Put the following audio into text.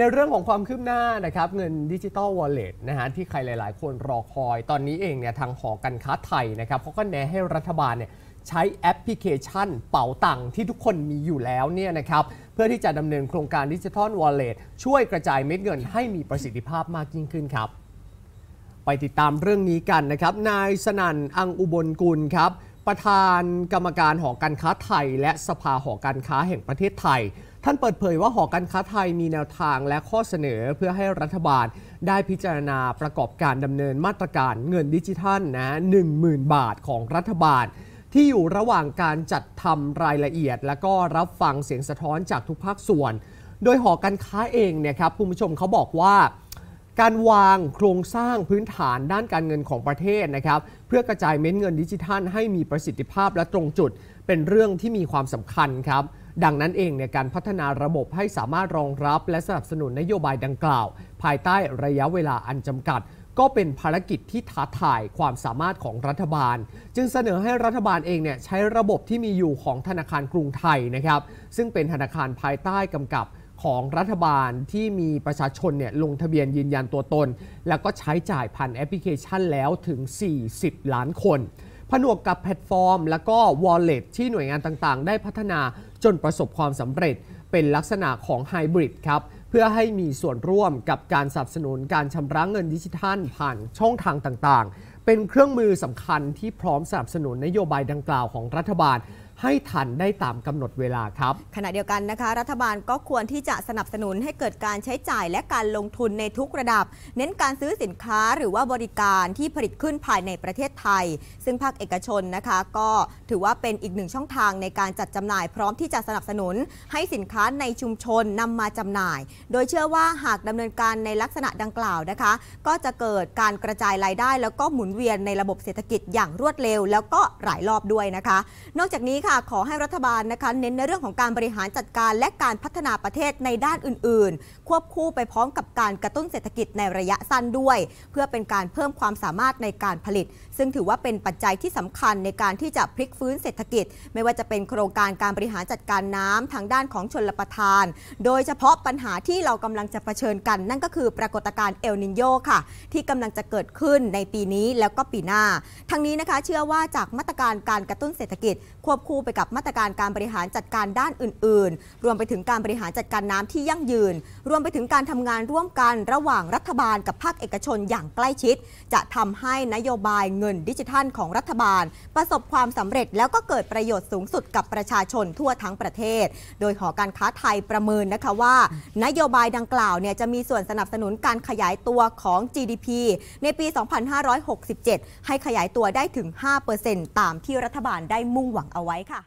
ในเรื่องของความคืบหน้านะครับเงินดิจิตอลวอลเล็ตนะฮะที่ใครหลาย ๆ คนรอคอย ตอนนี้เองเนี่ยทางหอการค้าไทยนะครับเขาก็แนะให้รัฐบาลเนี่ยใช้แอปพลิเคชันเป๋าตังที่ทุกคนมีอยู่แล้วเนี่ยนะครับเพื่อที่จะดำเนินโครงการดิจิทัลวอลเล็ตช่วยกระจายเม็ดเงินให้มีประสิทธิภาพมากยิ่งขึ้นครับ ไปติดตามเรื่องนี้กันนะครับนายสนั่นอังอุบลกุลครับประธานกรรมการหอการค้าไทย และสภาหอการค้าแห่งประเทศไทยท่านเปิดเผยว่าหอการค้าไทยมีแนวทางและข้อเสนอเพื่อให้รัฐบาลได้พิจารณาประกอบการดำเนินมาตรการเงินดิจิทัลนะ 10,000 บาทของรัฐบาล ที่อยู่ระหว่างการจัดทำรายละเอียด และก็รับฟังเสียงสะท้อนจากทุกภาคส่วน โดยหอการค้าเองเนี่ยครับคุณผู้ชมเขาบอกว่า การวางโครงสร้างพื้นฐาน ด้านการเงินของประเทศนะครับ เพื่อกระจายเม็ดเงินดิจิทัลให้มีประสิทธิภาพและตรงจุดเป็นเรื่องที่มีความสำคัญครับดังนั้นเองในการพัฒนาระบบให้สามารถรองรับและสนับสนุนนโยบายดังกล่าว ภายใต้ระยะเวลาอันจำกัด ก็เป็นภารกิจที่ท้าทายความสามารถของรัฐบาล จึงเสนอให้รัฐบาลเองเนี่ยใช้ระบบที่มีอยู่ของธนาคารกรุงไทยนะครับ ซึ่งเป็นธนาคารภายใต้กำกับของรัฐบาลที่มีประชาชนเนี่ยลงทะเบียนยืนยันตัวตน แล้วก็ใช้จ่ายผ่านแอปพลิเคชันแล้วถึง 40 ล้านคนผนวกกับแพลตฟอร์ม และก็วอลเล็ตที่หน่วยงานต่างๆ ได้พัฒนาจนประสบความสำเร็จเป็นลักษณะของไฮบริดครับเพื่อให้มีส่วนร่วมกับการสนับสนุนการชำระเงินดิจิทัลผ่านช่องทางต่างๆ เป็นเครื่องมือสำคัญที่พร้อมสนับสนุน นโยบายดังกล่าวของรัฐบาลให้ทันได้ตามกำหนดเวลาครับ ขณะเดียวกันนะคะ รัฐบาลก็ควรที่จะสนับสนุนให้เกิดการใช้จ่ายและการลงทุนในทุกระดับเน้นการซื้อสินค้าหรือว่าบริการที่ผลิตขึ้นภายในประเทศไทย ซึ่งภาคเอกชนนะคะ ก็ถือว่าเป็นอีกหนึ่งช่องทางในการจัดจำหน่าย พร้อมที่จะสนับสนุนให้สินค้าในชุมชนนำมาจำหน่าย โดยเชื่อว่าหากดำเนินการในลักษณะดังกล่าวนะคะ ก็จะเกิดการกระจายรายได้ แล้วก็หมุนเวียนในระบบเศรษฐกิจอย่างรวดเร็ว แล้วก็หลายรอบด้วยนะคะ นอกจากนี้ค่ะขอให้รัฐบาลนะคะเน้นในเรื่องของการบริหารจัดการและการพัฒนาประเทศในด้านอื่นๆ ควบคู่ไปพร้อมกับการกระตุ้นเศรษฐกิจในระยะสั้นด้วย เพื่อเป็นการเพิ่มความสามารถในการผลิต ซึ่งถือว่าเป็นปัจจัยที่สำคัญในการที่จะพลิกฟื้นเศรษฐกิจ ไม่ว่าจะเป็นโครงการการบริหารจัดการน้ำทางด้านของชนรประทาน โดยเฉพาะปัญหาที่เรากำลังจะเผชิญกัน นั่นก็คือปรากฏการณ์เอลนินโยค่ะ ที่กำลังจะเกิดขึ้นในปีนี้แล้วก็ปีหน้า ทั้งนี้นะคะเชื่อว่าจากมาตรการการกระตุ้นเศรษฐกิจ ควบคูู่่ไปกับมาตรการการบริหารจัดการด้านอื่น ๆ รวมไปถึงการบริหารจัดการน้ำที่ยั่งยืน รวมไปถึงการทำงานร่วมกันระหว่างรัฐบาล กับภาคเอกชนอย่างใกล้ชิด จะทำให้นโยบายเงินดิจิทัลของรัฐบาล ประสบความสำเร็จแล้วก็เกิดประโยชน์สูงสุดกับประชาชนทั่วทั้งประเทศ โดยหอการค้าไทยประเมินนะคะว่า นโยบายดังกล่าวเนี่ยจะมีส่วนสนับสนุนการขยายตัวของ GDP ในปี 2567 ให้ขยายตัวได้ถึง 5%ตามที่รัฐบาลได้มุ่งหวังเอาไว้ค่ะ